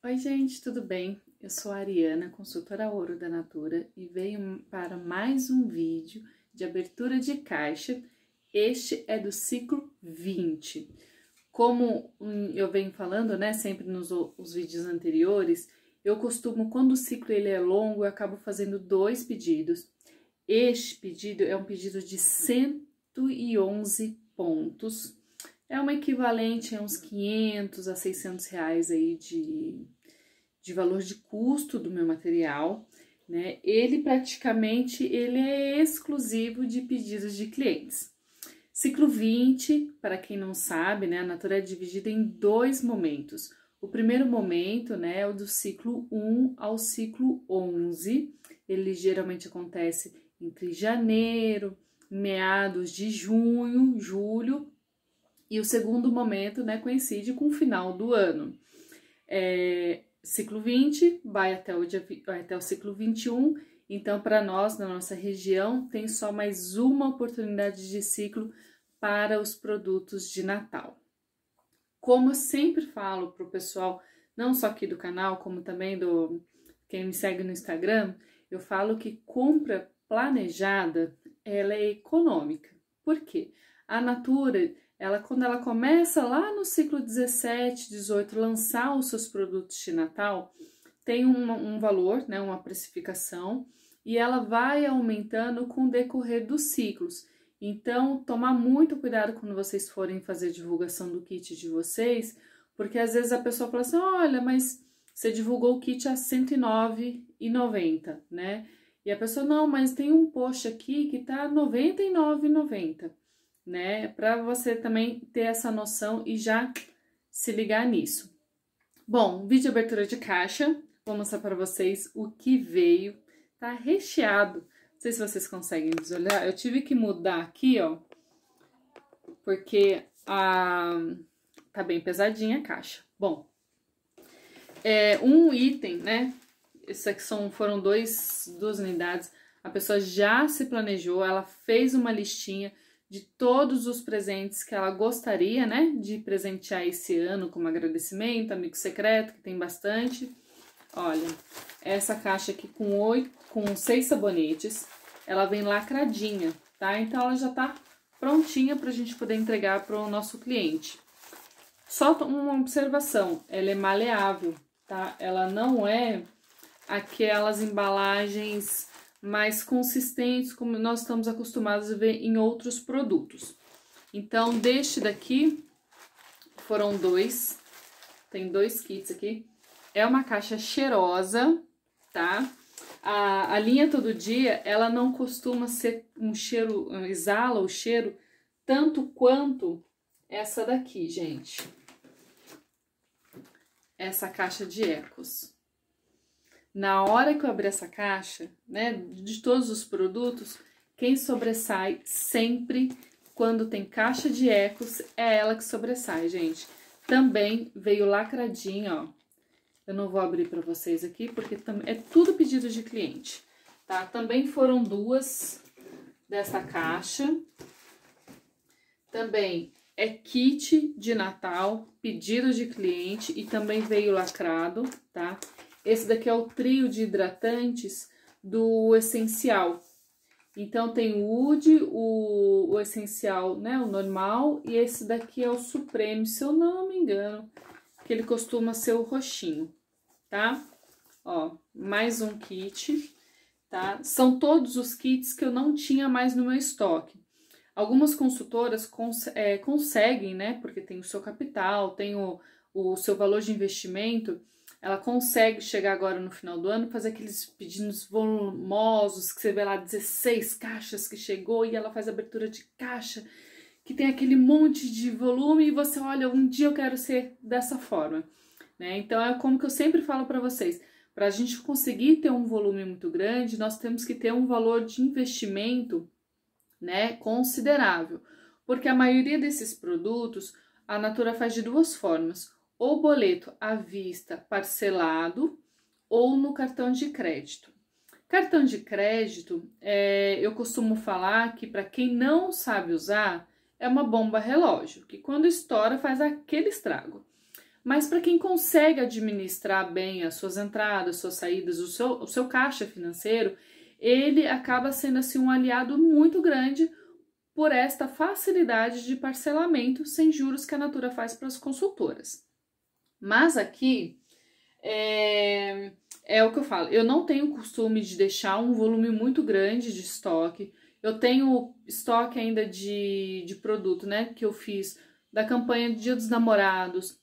Oi, gente, tudo bem? Eu sou a Ariana, consultora Ouro da Natura e venho para mais um vídeo de abertura de caixa. Este é do ciclo 20. Como hum, eu venho falando, né, sempre nos os vídeos anteriores, eu costumo, quando o ciclo ele é longo, eu acabo fazendo dois pedidos. Este pedido é um pedido de 111 pontos é uma equivalente a uns 500 a 600 reais aí de, de valor de custo do meu material, né? Ele praticamente ele é exclusivo de pedidos de clientes. Ciclo 20, para quem não sabe, né, a natura é dividida em dois momentos. O primeiro momento né, é o do ciclo 1 ao ciclo 11. Ele geralmente acontece entre janeiro, meados de junho, julho e o segundo momento né, coincide com o final do ano. É, ciclo 20 vai até o, dia, até o ciclo 21, então para nós, na nossa região, tem só mais uma oportunidade de ciclo para os produtos de Natal. Como eu sempre falo para o pessoal, não só aqui do canal, como também do quem me segue no Instagram, eu falo que compra planejada ela é econômica. Por quê? A Natura ela quando ela começa lá no ciclo 17, 18, lançar os seus produtos de Natal, tem um, um valor, né, uma precificação, e ela vai aumentando com o decorrer dos ciclos. Então, tomar muito cuidado quando vocês forem fazer divulgação do kit de vocês, porque às vezes a pessoa fala assim: olha, mas você divulgou o kit a R$ 109,90, né? E a pessoa, não, mas tem um post aqui que tá R$ 99,90 né? Para você também ter essa noção e já se ligar nisso. Bom, vídeo de abertura de caixa. Vou mostrar para vocês o que veio. Tá recheado. Não sei se vocês conseguem visualizar. Eu tive que mudar aqui, ó. Porque a... tá bem pesadinha a caixa. Bom, é, um item, né? Isso aqui são, foram dois, duas unidades. A pessoa já se planejou, ela fez uma listinha de todos os presentes que ela gostaria, né, de presentear esse ano como agradecimento, amigo secreto, que tem bastante. Olha, essa caixa aqui com oito, com seis sabonetes, ela vem lacradinha, tá? Então ela já tá prontinha pra gente poder entregar para o nosso cliente. Só uma observação, ela é maleável, tá? Ela não é aquelas embalagens mais consistentes, como nós estamos acostumados a ver em outros produtos. Então, deste daqui, foram dois, tem dois kits aqui. É uma caixa cheirosa, tá? A, a linha Todo Dia, ela não costuma ser um cheiro, exala o cheiro tanto quanto essa daqui, gente. Essa caixa de ecos na hora que eu abrir essa caixa, né, de todos os produtos, quem sobressai sempre quando tem caixa de ecos é ela que sobressai, gente. Também veio lacradinha, ó. Eu não vou abrir para vocês aqui porque é tudo pedido de cliente, tá? Também foram duas dessa caixa. Também é kit de Natal, pedido de cliente e também veio lacrado, tá? Tá? Esse daqui é o trio de hidratantes do essencial. Então, tem o Wood, o, o essencial, né, o normal, e esse daqui é o Supremo, se eu não me engano, que ele costuma ser o roxinho, tá? Ó, mais um kit, tá? São todos os kits que eu não tinha mais no meu estoque. Algumas consultoras cons é, conseguem, né, porque tem o seu capital, tem o, o seu valor de investimento, ela consegue chegar agora no final do ano, fazer aqueles pedidos volumosos, que você vê lá 16 caixas que chegou e ela faz abertura de caixa, que tem aquele monte de volume e você olha, um dia eu quero ser dessa forma, né? Então é como que eu sempre falo para vocês, para a gente conseguir ter um volume muito grande, nós temos que ter um valor de investimento, né, considerável, porque a maioria desses produtos a Natura faz de duas formas ou boleto à vista parcelado ou no cartão de crédito. Cartão de crédito, é, eu costumo falar que para quem não sabe usar, é uma bomba relógio, que quando estoura faz aquele estrago. Mas para quem consegue administrar bem as suas entradas, suas saídas, o seu, o seu caixa financeiro, ele acaba sendo assim um aliado muito grande por esta facilidade de parcelamento sem juros que a Natura faz para as consultoras. Mas aqui é, é o que eu falo, eu não tenho costume de deixar um volume muito grande de estoque. Eu tenho estoque ainda de, de produto, né? Que eu fiz da campanha Dia dos Namorados,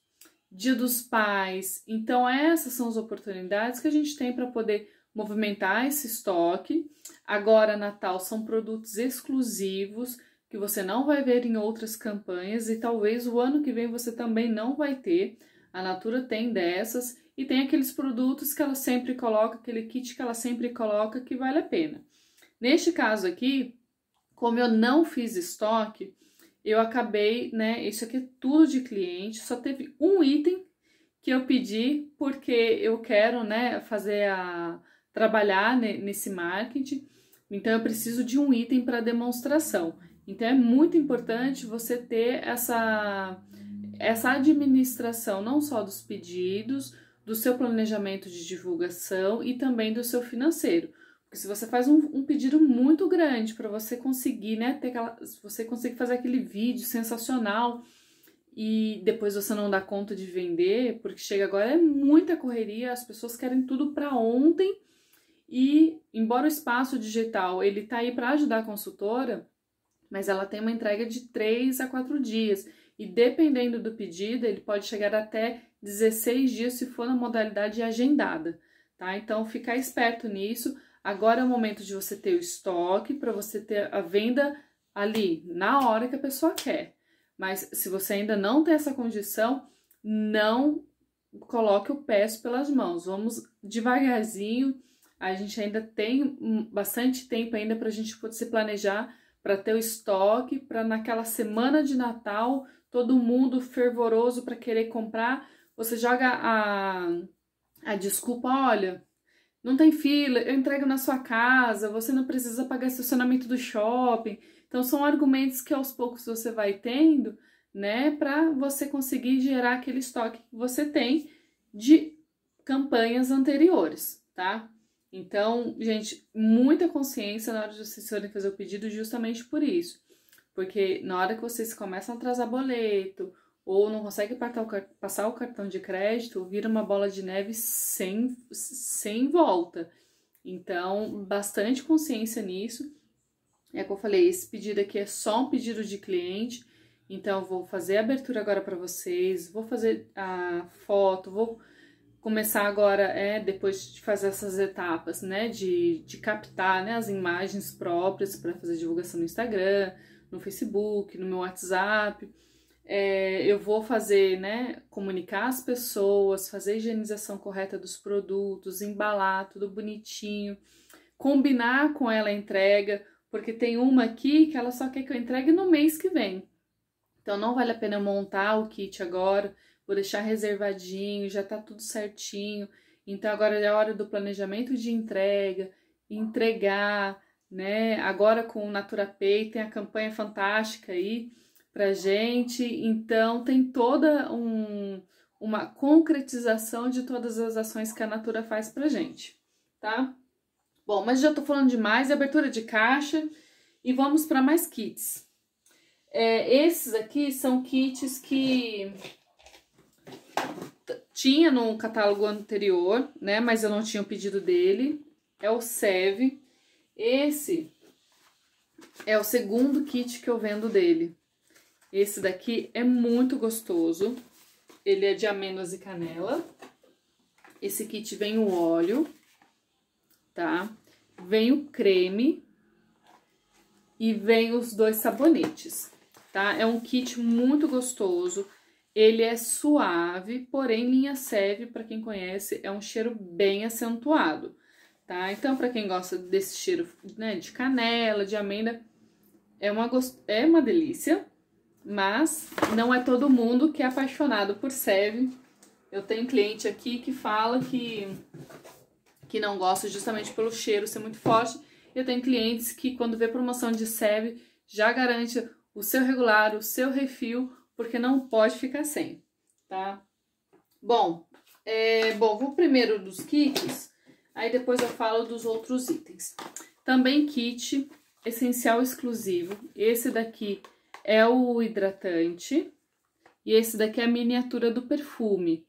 Dia dos Pais. Então, essas são as oportunidades que a gente tem para poder movimentar esse estoque. Agora, Natal são produtos exclusivos que você não vai ver em outras campanhas e talvez o ano que vem você também não vai ter. A Natura tem dessas e tem aqueles produtos que ela sempre coloca, aquele kit que ela sempre coloca que vale a pena. Neste caso aqui, como eu não fiz estoque, eu acabei, né? Isso aqui é tudo de cliente, só teve um item que eu pedi porque eu quero, né, fazer a trabalhar nesse marketing. Então eu preciso de um item para demonstração. Então é muito importante você ter essa essa administração não só dos pedidos, do seu planejamento de divulgação e também do seu financeiro. Porque se você faz um, um pedido muito grande para você conseguir, né, ter aquela, você conseguir fazer aquele vídeo sensacional e depois você não dá conta de vender, porque chega agora é muita correria, as pessoas querem tudo para ontem e embora o espaço digital ele tá aí para ajudar a consultora, mas ela tem uma entrega de 3 a 4 dias e dependendo do pedido, ele pode chegar até 16 dias se for na modalidade agendada, tá? Então, ficar esperto nisso. Agora é o momento de você ter o estoque para você ter a venda ali na hora que a pessoa quer. Mas se você ainda não tem essa condição, não coloque o pé pelas mãos. Vamos devagarzinho. A gente ainda tem bastante tempo ainda para a gente poder se planejar para ter o estoque, para naquela semana de Natal todo mundo fervoroso para querer comprar, você joga a, a desculpa, olha, não tem fila, eu entrego na sua casa, você não precisa pagar estacionamento do shopping. Então são argumentos que aos poucos você vai tendo, né, para você conseguir gerar aquele estoque que você tem de campanhas anteriores, tá? Então, gente, muita consciência na hora de vocês forem fazer o pedido justamente por isso. Porque na hora que vocês começam a atrasar boleto ou não conseguem passar o cartão de crédito, vira uma bola de neve sem, sem volta. Então, bastante consciência nisso. É como eu falei, esse pedido aqui é só um pedido de cliente. Então, eu vou fazer a abertura agora para vocês, vou fazer a foto, vou começar agora, é, depois de fazer essas etapas, né, de, de captar né, as imagens próprias para fazer divulgação no Instagram, no Facebook, no meu WhatsApp. É, eu vou fazer, né, comunicar as pessoas, fazer a higienização correta dos produtos, embalar tudo bonitinho, combinar com ela a entrega, porque tem uma aqui que ela só quer que eu entregue no mês que vem. Então não vale a pena eu montar o kit agora, vou deixar reservadinho, já tá tudo certinho. Então agora é a hora do planejamento de entrega, entregar, né? Agora com o Pay tem a campanha fantástica aí para gente, então tem toda um, uma concretização de todas as ações que a Natura faz para gente, tá? Bom, mas já estou falando demais, é abertura de caixa e vamos para mais kits. É, esses aqui são kits que tinha no catálogo anterior, né? Mas eu não tinha o pedido dele. É o SEV, esse é o segundo kit que eu vendo dele. Esse daqui é muito gostoso. Ele é de amêndoas e canela. Esse kit vem o óleo, tá? Vem o creme e vem os dois sabonetes, tá? É um kit muito gostoso. Ele é suave, porém linha serve, para quem conhece, é um cheiro bem acentuado tá? Então, para quem gosta desse cheiro né, de canela, de amêndoa, é uma, é uma delícia, mas não é todo mundo que é apaixonado por serve. Eu tenho cliente aqui que fala que, que não gosta justamente pelo cheiro ser muito forte. Eu tenho clientes que, quando vê promoção de serve, já garante o seu regular, o seu refil, porque não pode ficar sem, tá? Bom, é, bom, vou primeiro dos kits Aí depois eu falo dos outros itens. Também kit essencial exclusivo. Esse daqui é o hidratante e esse daqui é a miniatura do perfume,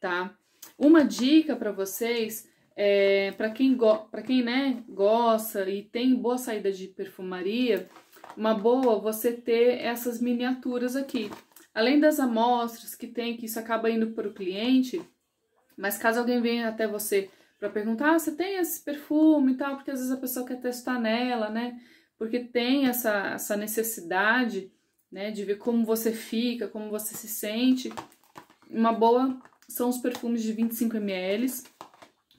tá? Uma dica para vocês é, para quem, go pra quem né, gosta e tem boa saída de perfumaria, uma boa você ter essas miniaturas aqui. Além das amostras que tem, que isso acaba indo para o cliente, mas caso alguém venha até você para perguntar, ah, você tem esse perfume e tal, porque às vezes a pessoa quer testar nela, né? Porque tem essa, essa necessidade, né, de ver como você fica, como você se sente. Uma boa são os perfumes de 25 ml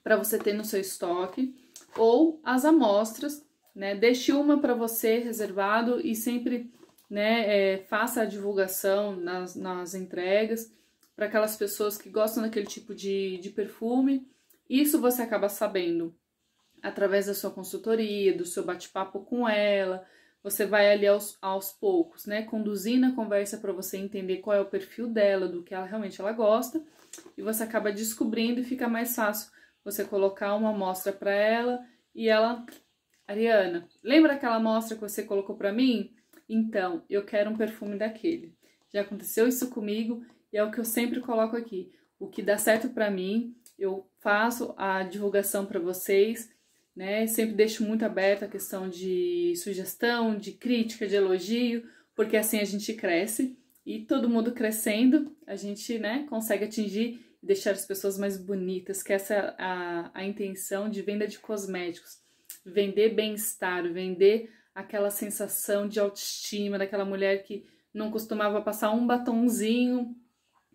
para você ter no seu estoque ou as amostras, né? Deixe uma para você reservado e sempre, né, é, faça a divulgação nas, nas entregas para aquelas pessoas que gostam daquele tipo de, de perfume isso você acaba sabendo através da sua consultoria, do seu bate-papo com ela. Você vai ali aos, aos poucos, né? Conduzindo a conversa para você entender qual é o perfil dela, do que ela realmente ela gosta, e você acaba descobrindo e fica mais fácil você colocar uma amostra para ela e ela, Ariana, lembra aquela amostra que você colocou para mim? Então, eu quero um perfume daquele. Já aconteceu isso comigo e é o que eu sempre coloco aqui. O que dá certo para mim eu faço a divulgação para vocês, né? Sempre deixo muito aberta a questão de sugestão, de crítica, de elogio, porque assim a gente cresce e todo mundo crescendo, a gente, né, consegue atingir e deixar as pessoas mais bonitas, que essa é a, a intenção de venda de cosméticos. Vender bem-estar, vender aquela sensação de autoestima daquela mulher que não costumava passar um batonzinho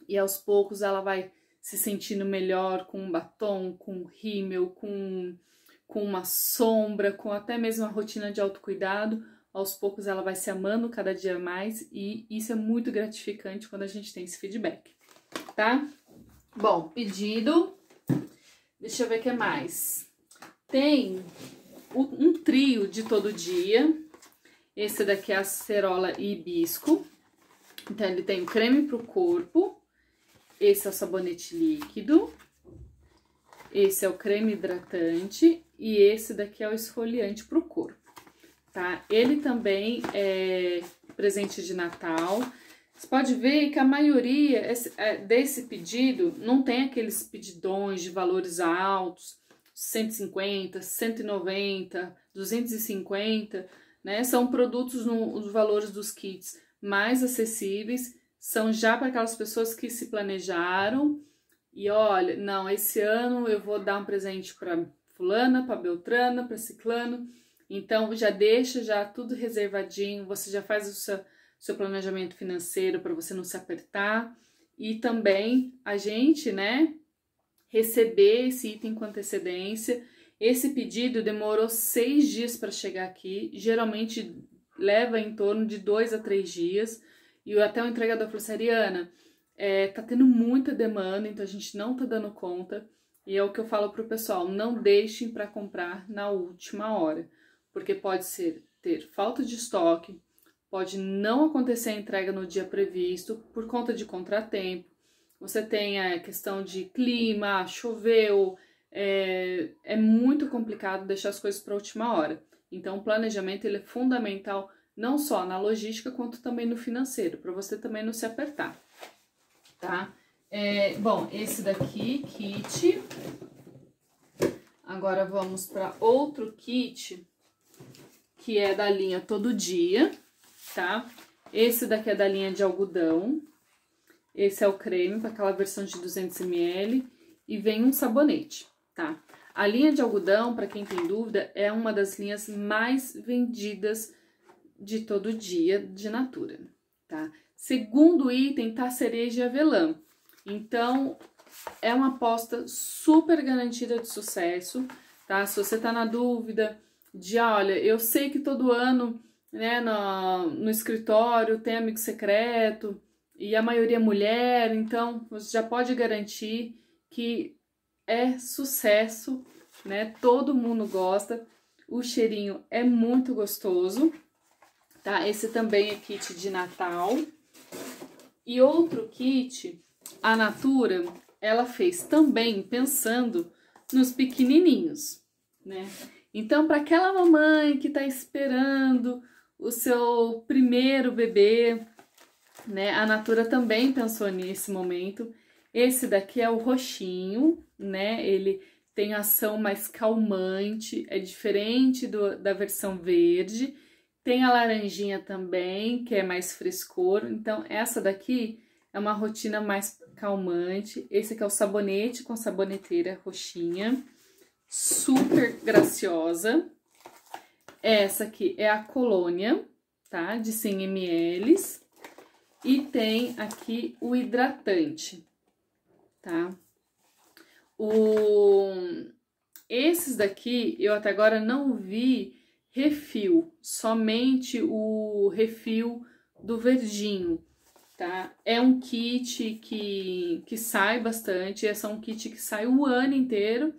e aos poucos ela vai se sentindo melhor com um batom, com um rímel, com, com uma sombra, com até mesmo a rotina de autocuidado, aos poucos ela vai se amando cada dia mais e isso é muito gratificante quando a gente tem esse feedback, tá? Bom, pedido. Deixa eu ver o que mais. Tem um trio de todo dia. Esse daqui é acerola e hibisco. Então, ele tem o creme para o corpo, esse é o sabonete líquido. Esse é o creme hidratante. E esse daqui é o esfoliante para o corpo, tá? Ele também é presente de Natal. Você pode ver que a maioria é, desse pedido não tem aqueles pedidões de valores altos, 150, 190, 250, né? São produtos nos valores dos kits mais acessíveis são já para aquelas pessoas que se planejaram e olha, não, esse ano eu vou dar um presente para fulana, para beltrana, para ciclano. Então já deixa já tudo reservadinho, você já faz o seu, seu planejamento financeiro para você não se apertar e também a gente, né, receber esse item com antecedência. Esse pedido demorou seis dias para chegar aqui, geralmente leva em torno de dois a três dias. E até o entregador falou assim, Ariana, é, tá tendo muita demanda, então a gente não tá dando conta. E é o que eu falo pro pessoal, não deixem para comprar na última hora, porque pode ser ter falta de estoque, pode não acontecer a entrega no dia previsto por conta de contratempo. Você tem a questão de clima, choveu, é, é muito complicado deixar as coisas para a última hora. Então, o planejamento ele é fundamental não só na logística quanto também no financeiro, para você também não se apertar, tá? É, bom, esse daqui, kit. Agora vamos para outro kit, que é da linha Todo Dia, tá? Esse daqui é da linha de algodão. Esse é o creme, com aquela versão de 200ml. E vem um sabonete, tá? A linha de algodão, para quem tem dúvida, é uma das linhas mais vendidas de todo dia de Natura, tá? Segundo item, tá cereja e avelã. Então, é uma aposta super garantida de sucesso, tá? Se você tá na dúvida de, ah, olha, eu sei que todo ano, né, no, no escritório tem amigo secreto e a maioria é mulher, então você já pode garantir que é sucesso, né? Todo mundo gosta. O cheirinho é muito gostoso tá? Esse também é kit de Natal. E outro kit, a Natura, ela fez também pensando nos pequenininhos, né? Então, para aquela mamãe que está esperando o seu primeiro bebê, né? A Natura também pensou nesse momento. Esse daqui é o roxinho, né? Ele tem ação mais calmante, é diferente do, da versão verde tem a laranjinha também, que é mais frescor. Então, essa daqui é uma rotina mais calmante. Esse aqui é o sabonete com saboneteira roxinha. Super graciosa. Essa aqui é a colônia, tá? De 100 ml. E tem aqui o hidratante, tá? O... Esses daqui eu até agora não vi refil, somente o refil do verdinho, tá? É um kit que, que sai bastante, é só um kit que sai o ano inteiro,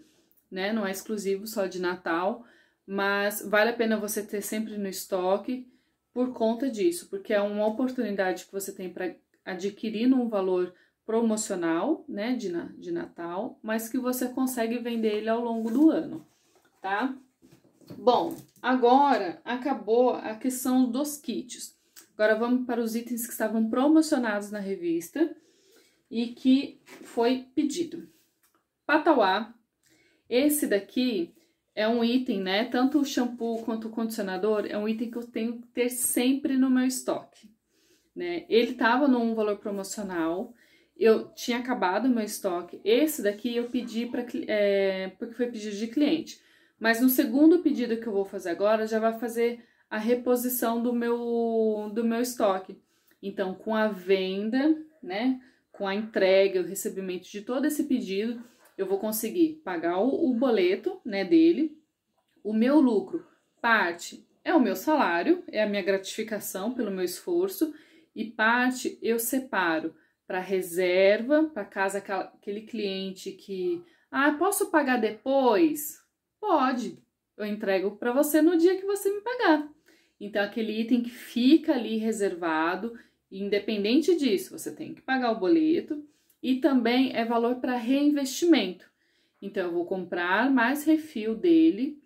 né? Não é exclusivo só de Natal, mas vale a pena você ter sempre no estoque por conta disso, porque é uma oportunidade que você tem para adquirir num valor promocional, né, de, de Natal, mas que você consegue vender ele ao longo do ano, tá? Bom, agora acabou a questão dos kits. Agora vamos para os itens que estavam promocionados na revista e que foi pedido. Patauá, esse daqui é um item, né? Tanto o shampoo quanto o condicionador é um item que eu tenho que ter sempre no meu estoque, né? Ele estava num valor promocional, eu tinha acabado o meu estoque. Esse daqui eu pedi para é, porque foi pedido de cliente. Mas no segundo pedido que eu vou fazer agora, já vai fazer a reposição do meu, do meu estoque. Então, com a venda, né, com a entrega, o recebimento de todo esse pedido, eu vou conseguir pagar o, o boleto, né, dele. O meu lucro, parte é o meu salário, é a minha gratificação pelo meu esforço e parte eu separo para reserva, para casa aquele cliente que, ah, posso pagar depois? Pode, eu entrego para você no dia que você me pagar. Então, aquele item que fica ali reservado, independente disso, você tem que pagar o boleto e também é valor para reinvestimento. Então, eu vou comprar mais refil dele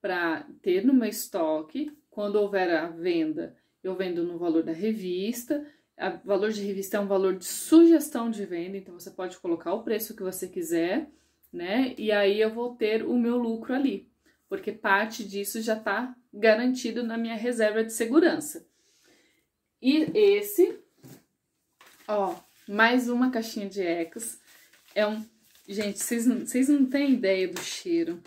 para ter no meu estoque. Quando houver a venda, eu vendo no valor da revista. O valor de revista é um valor de sugestão de venda, então você pode colocar o preço que você quiser né? E aí eu vou ter o meu lucro ali, porque parte disso já está garantido na minha reserva de segurança. E esse, ó, mais uma caixinha de ecos. É um. Gente, vocês não, não têm ideia do cheiro.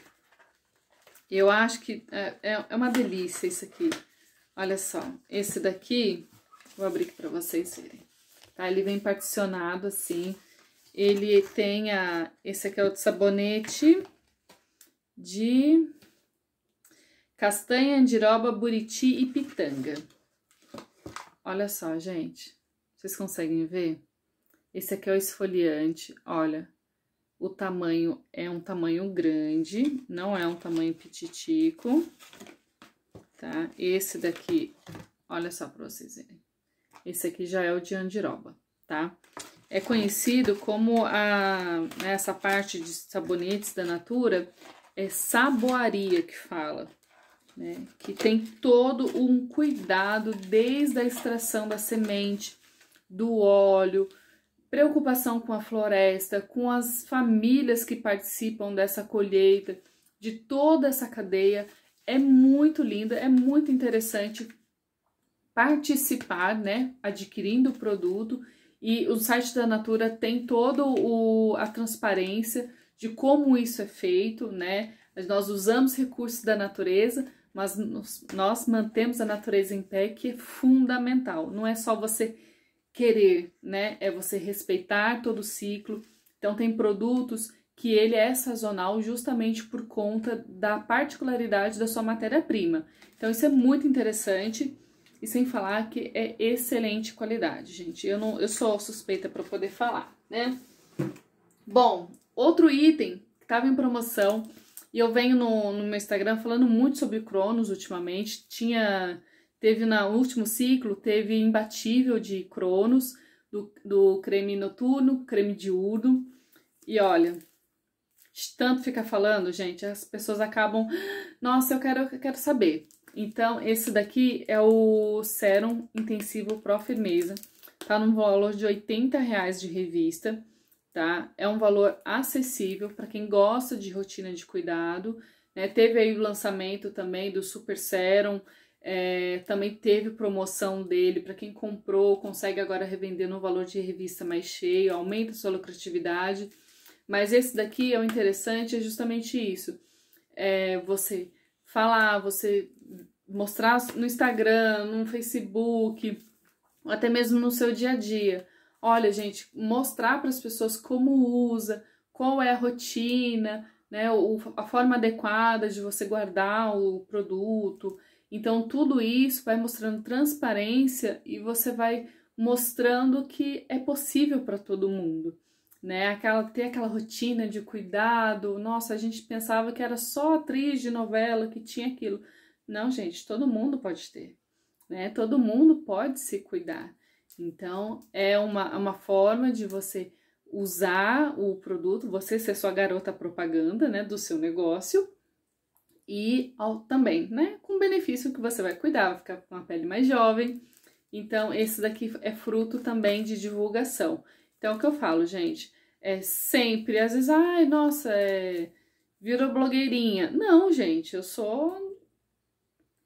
Eu acho que é, é, é uma delícia isso aqui. Olha só, esse daqui, vou abrir aqui pra vocês verem. Tá? Ele vem particionado assim. Ele tem a... Esse aqui é o sabonete de castanha, andiroba, buriti e pitanga. Olha só, gente. Vocês conseguem ver? Esse aqui é o esfoliante. Olha, o tamanho é um tamanho grande, não é um tamanho pititico, tá? Esse daqui, olha só pra vocês verem. Esse aqui já é o de andiroba, tá? é conhecido como a, né, essa parte de sabonetes da Natura, é saboaria que fala, né? que tem todo um cuidado desde a extração da semente, do óleo, preocupação com a floresta, com as famílias que participam dessa colheita, de toda essa cadeia. É muito linda, é muito interessante participar, né? Adquirindo o produto e o site da Natura tem toda a transparência de como isso é feito, né? Nós usamos recursos da natureza, mas nós mantemos a natureza em pé, que é fundamental. Não é só você querer, né? É você respeitar todo o ciclo. Então tem produtos que ele é sazonal justamente por conta da particularidade da sua matéria-prima. Então isso é muito interessante e sem falar que é excelente qualidade, gente. Eu, não, eu sou suspeita para poder falar, né? Bom, outro item que estava em promoção, e eu venho no, no, meu Instagram falando muito sobre Cronos ultimamente, tinha, teve no último ciclo, teve imbatível de Cronos, do, do creme noturno, creme diurno, e olha, de tanto ficar falando, gente, as pessoas acabam, ah, nossa, eu quero, eu quero saber. Então, esse daqui é o Serum Intensivo Pro Firmeza. Tá num valor de 80 reais de revista, tá? É um valor acessível para quem gosta de rotina de cuidado. Né? Teve aí o lançamento também do Super Serum, é, também teve promoção dele para quem comprou, consegue agora revender no valor de revista mais cheio, aumenta sua lucratividade. Mas esse daqui é o interessante, é justamente isso. É, você falar, você mostrar no Instagram, no Facebook, até mesmo no seu dia a dia. Olha, gente, mostrar para as pessoas como usa, qual é a rotina, né, a forma adequada de você guardar o produto. Então, tudo isso vai mostrando transparência e você vai mostrando que é possível para todo mundo, né? Aquela ter aquela rotina de cuidado. Nossa, a gente pensava que era só atriz de novela que tinha aquilo. Não, gente, todo mundo pode ter, né? Todo mundo pode se cuidar. Então, é uma, é uma forma de você usar o produto, você ser sua garota propaganda, né, do seu negócio e ao, também, né, com benefício que você vai cuidar, vai ficar com a pele mais jovem. Então, esse daqui é fruto também de divulgação. Então, o que eu falo, gente, é sempre, às vezes, ai, nossa, é, virou blogueirinha. Não, gente, eu sou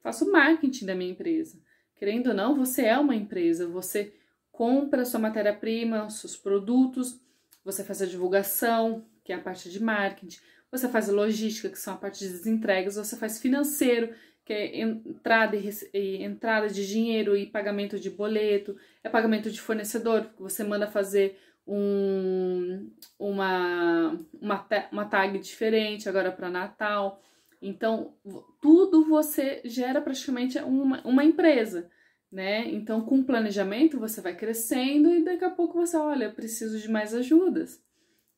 Faço marketing da minha empresa. Querendo ou não, você é uma empresa, você compra sua matéria-prima, seus produtos, você faz a divulgação, que é a parte de marketing, você faz a logística, que são a parte das entregas, você faz financeiro, que é entrada, e entrada de dinheiro e pagamento de boleto, é pagamento de fornecedor, porque você manda fazer um, uma, uma, uma tag diferente agora para Natal. Então, tudo você gera praticamente uma, uma empresa, né? Então, com planejamento, você vai crescendo e daqui a pouco você olha, eu preciso de mais ajudas,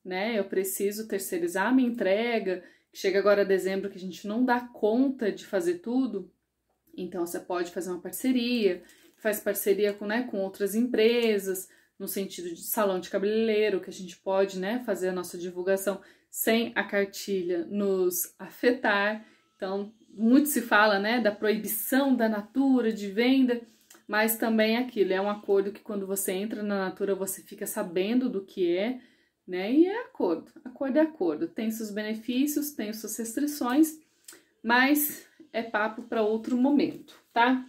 né? Eu preciso terceirizar a minha entrega. Chega agora dezembro que a gente não dá conta de fazer tudo, então você pode fazer uma parceria, faz parceria com, né, com outras empresas, no sentido de salão de cabeleireiro, que a gente pode né, fazer a nossa divulgação sem a cartilha nos afetar. Então, muito se fala, né, da proibição da Natura de venda, mas também é aquilo é um acordo que quando você entra na Natura você fica sabendo do que é, né? E é acordo. Acordo é acordo. Tem seus benefícios, tem suas restrições, mas é papo para outro momento, tá?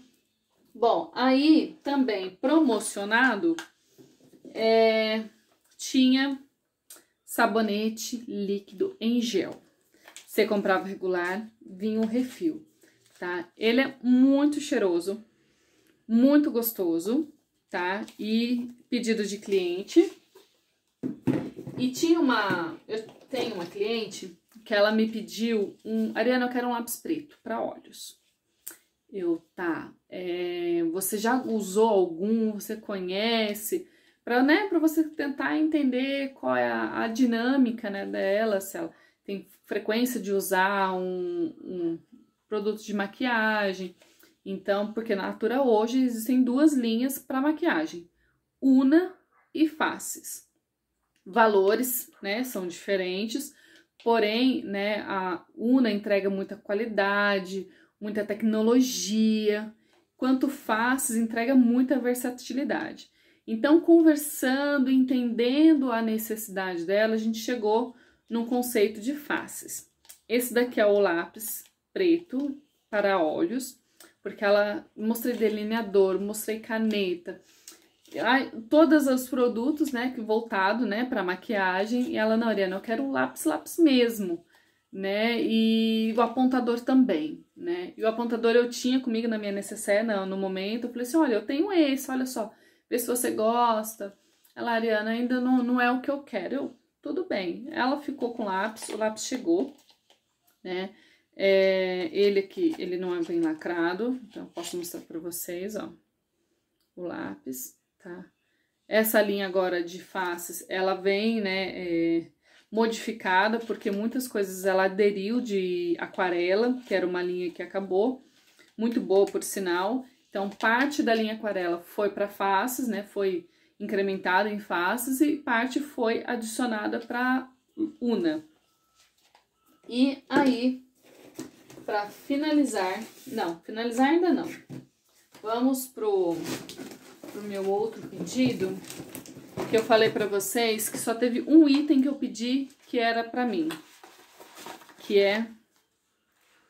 Bom, aí também promocionado é, tinha sabonete líquido em gel. Você comprava regular, vinha um refil, tá? Ele é muito cheiroso, muito gostoso, tá? E pedido de cliente. E tinha uma, eu tenho uma cliente que ela me pediu um, Ariana, eu quero um lápis preto para olhos. Eu, tá, é, você já usou algum, você conhece? para né, você tentar entender qual é a, a, dinâmica né, dela, se ela tem frequência de usar um, um produto de maquiagem. Então, porque na Natura hoje existem duas linhas para maquiagem, Una e Faces. Valores, né, são diferentes, porém, né, a Una entrega muita qualidade, muita tecnologia, quanto Faces entrega muita versatilidade. Então, conversando, entendendo a necessidade dela, a gente chegou num conceito de faces. Esse daqui é o lápis preto para olhos, porque ela mostrei delineador, mostrei caneta, todos os produtos, né, que voltado, né, para maquiagem, e ela, não, Ariana, eu quero o lápis, lápis mesmo, né, e o apontador também, né, e o apontador eu tinha comigo na minha necessaire, não, né, no momento, eu falei assim, olha, eu tenho esse, olha só, vê se você gosta. Ela, Ariana, ainda não, não é o que eu quero. Eu, tudo bem. Ela ficou com lápis, o lápis chegou, né? É, ele aqui, ele não é bem lacrado, então eu posso mostrar para vocês, ó, o lápis, tá? Essa linha agora de faces, ela vem, né, é, modificada, porque muitas coisas ela aderiu de aquarela, que era uma linha que acabou, muito boa por sinal, então, parte da linha aquarela foi para faces, né? Foi incrementada em faces e parte foi adicionada para una. E aí, para finalizar, não, finalizar ainda não. Vamos pro, pro meu outro pedido, que eu falei para vocês que só teve um item que eu pedi que era para mim, que é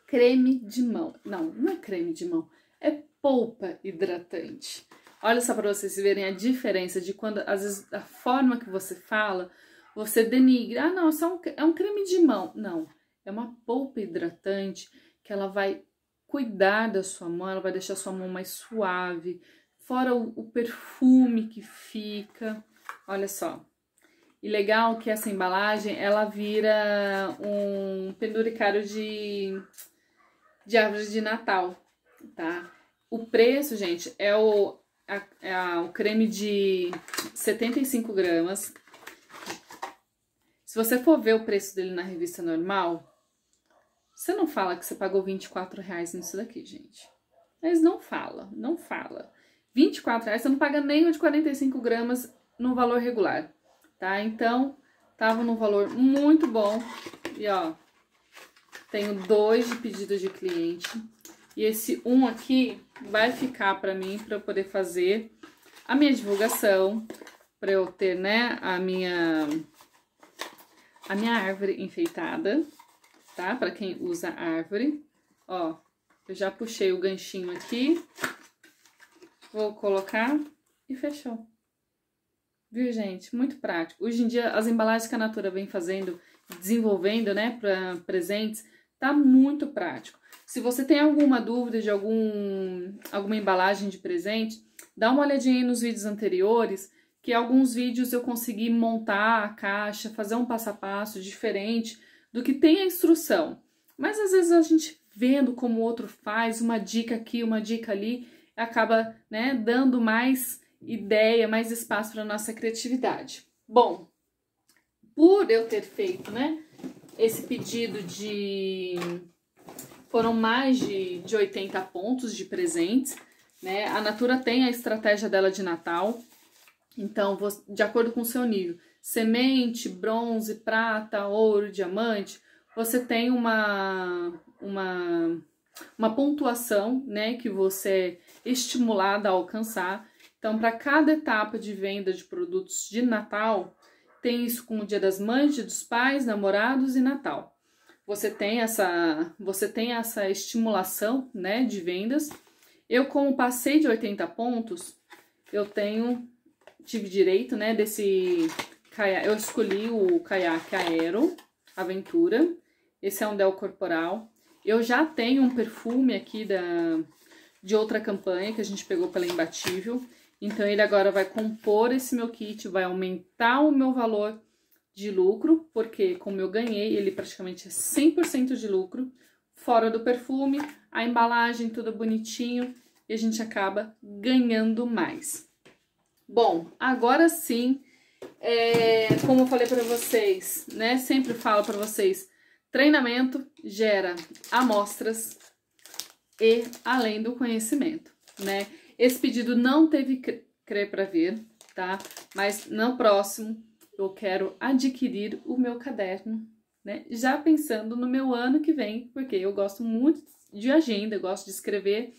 creme de mão. Não, não é creme de mão é polpa hidratante. Olha só para vocês verem a diferença de quando, às vezes, a forma que você fala, você denigra. Ah, não, é, um, é um creme de mão. Não, é uma polpa hidratante que ela vai cuidar da sua mão, ela vai deixar a sua mão mais suave, fora o, o perfume que fica. Olha só. E legal que essa embalagem, ela vira um penduricário de, de árvore de Natal, tá? O preço, gente, é o, a, é a, o creme de 75 gramas. Se você for ver o preço dele na revista normal, você não fala que você pagou 24 reais nisso daqui, gente. Mas não fala, não fala. 24 reais, você não paga nem o de 45 gramas no valor regular, tá? Então, tava num valor muito bom. E ó, tenho dois de pedido de cliente. E esse 1 um aqui vai ficar para mim, para eu poder fazer a minha divulgação, para eu ter, né, a minha, a minha árvore enfeitada, tá? Para quem usa árvore. Ó, eu já puxei o ganchinho aqui, vou colocar e fechou. Viu, gente? Muito prático. Hoje em dia, as embalagens que a Natura vem fazendo, desenvolvendo, né, para presentes, Tá muito prático. Se você tem alguma dúvida de algum, alguma embalagem de presente, dá uma olhadinha aí nos vídeos anteriores, que alguns vídeos eu consegui montar a caixa, fazer um passo a passo diferente do que tem a instrução. Mas às vezes a gente vendo como o outro faz, uma dica aqui, uma dica ali, acaba né, dando mais ideia, mais espaço para nossa criatividade. Bom, por eu ter feito né, esse pedido de. Foram mais de, de 80 pontos de presentes. Né? A Natura tem a estratégia dela de Natal. Então, de acordo com o seu nível, semente, bronze, prata, ouro, diamante, você tem uma, uma, uma pontuação né, que você é estimulada a alcançar. Então, para cada etapa de venda de produtos de Natal, tem isso com o Dia das Mães, Dia dos Pais, Namorados e Natal. Você tem essa, você tem essa estimulação, né, de vendas. Eu como passei de 80 pontos, eu tenho tive direito, né, desse eu escolhi o caiaque Aero Aventura. Esse é um Del Corporal. Eu já tenho um perfume aqui da de outra campanha que a gente pegou pela Imbatível. Então, ele agora vai compor esse meu kit, vai aumentar o meu valor de lucro, porque como eu ganhei, ele praticamente é 100% de lucro, fora do perfume, a embalagem, tudo bonitinho, e a gente acaba ganhando mais. Bom, agora sim, é, como eu falei para vocês, né, sempre falo para vocês, treinamento gera amostras e além do conhecimento, né? Esse pedido não teve crer para ver, tá? Mas no próximo eu quero adquirir o meu caderno, né? Já pensando no meu ano que vem, porque eu gosto muito de agenda, eu gosto de escrever.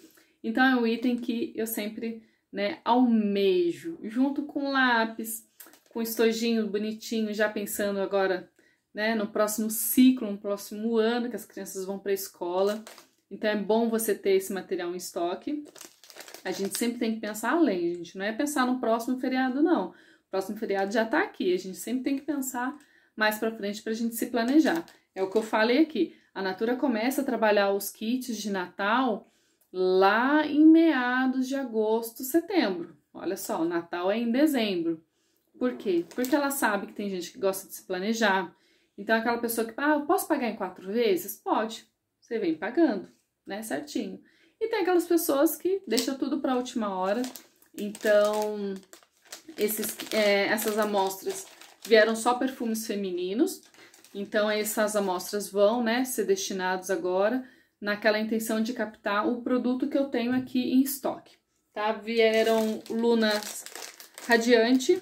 Então é um item que eu sempre, né, almejo, junto com lápis, com estojinho bonitinho, já pensando agora, né, no próximo ciclo, no próximo ano que as crianças vão para a escola. Então é bom você ter esse material em estoque a gente sempre tem que pensar além, a gente não é pensar no próximo feriado, não. O próximo feriado já tá aqui, a gente sempre tem que pensar mais para frente para a gente se planejar. É o que eu falei aqui. A Natura começa a trabalhar os kits de Natal lá em meados de agosto, setembro. Olha só, o Natal é em dezembro. Por quê? Porque ela sabe que tem gente que gosta de se planejar. Então, aquela pessoa que, ah, eu posso pagar em quatro vezes? Pode. Você vem pagando, né? Certinho. E tem aquelas pessoas que deixam tudo para a última hora. Então, esses, é, essas amostras vieram só perfumes femininos. Então, essas amostras vão né, ser destinados agora naquela intenção de captar o produto que eu tenho aqui em estoque. Tá? Vieram Lunas Radiante,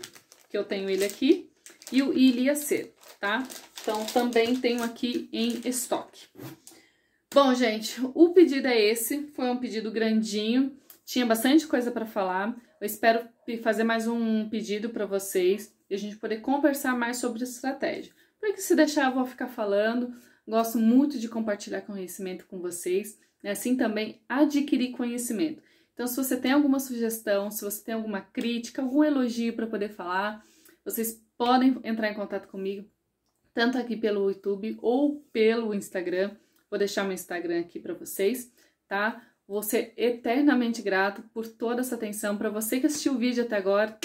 que eu tenho ele aqui, e o Ilia C, tá? Então, também tenho aqui em estoque. Bom, gente, o pedido é esse. Foi um pedido grandinho. Tinha bastante coisa para falar. Eu espero fazer mais um pedido para vocês e a gente poder conversar mais sobre estratégia. Porque se deixar, eu vou ficar falando. Gosto muito de compartilhar conhecimento com vocês e assim também adquirir conhecimento. Então, se você tem alguma sugestão, se você tem alguma crítica, algum elogio para poder falar, vocês podem entrar em contato comigo, tanto aqui pelo YouTube ou pelo Instagram. Vou deixar meu Instagram aqui para vocês, tá? Vou ser eternamente grato por toda essa atenção. Para você que assistiu o vídeo até agora,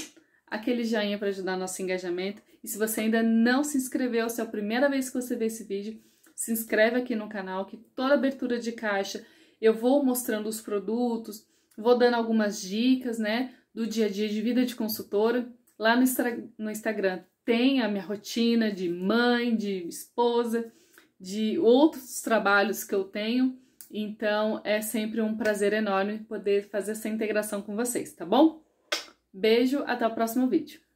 aquele joinha para ajudar nosso engajamento. E se você ainda não se inscreveu, se é a primeira vez que você vê esse vídeo, se inscreve aqui no canal, que toda abertura de caixa eu vou mostrando os produtos, vou dando algumas dicas, né, do dia a dia de vida de consultora. Lá no, no Instagram tem a minha rotina de mãe, de esposa, de outros trabalhos que eu tenho. Então é sempre um prazer enorme poder fazer essa integração com vocês, tá bom? Beijo, até o próximo vídeo.